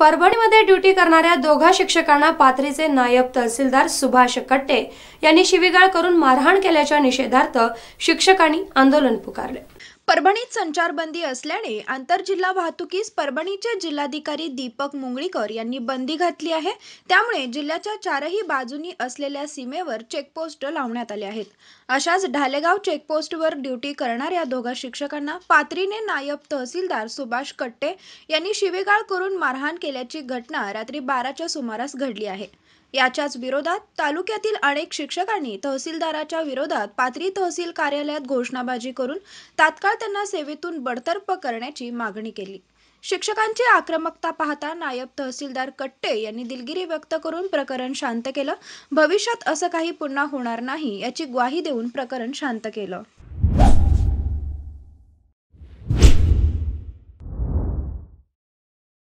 परभणीमध्ये duty करणाऱ्या दोघा शिक्षकांना पाथरीचे नायब तहसीलदार सुभाष कट्टे यांनी शिवीगाळ करून मारहाण केल्याच्या निषेधार्थ शिक्षकांनी आंदोलन पुकारले परभणीत संचारबंदी असल्याने आंतरजिल्हा वाहतुकीस परभणीचे जिल्हाधिकारी दीपक मुंगळीकर यांनी बंदी घातली आहे त्यामुळे जिल्ह्याच्या चारही बाजूनी असलेल्या सीमेवर चेकपोस्ट लावण्यात आले आहेत अशाच ढालेगाव चेकपोस्टवर ड्युटी करणाऱ्या दोघा शिक्षकांना पात्रीने नायब तहसीलदार सुभाष कट्टे यांनी शिवेगाळ करून मारहाण केल्याची घटना रात्री बाराच्या सुमारास घडली आहे याच्याच विरोधात तालुक्यातील अनेक शिक्षकांनी तहसीलदाराच्या विरोधात पात्री तहसील कार्यालयात घोषणाबाजी करून तात्काळ त्यांना सेवेतून बडतर्फ करण्याची मागणी केली शिक्षकांची आक्रमकता पाहता नायब तहसीलदार कट्टे यांनी दिलगिरी व्यक्त करून प्रकरण शांत केलं भविष्यात असं काही पुन्हा होणार नाही याची ग्वाही देऊन प्रकरण शांत केलं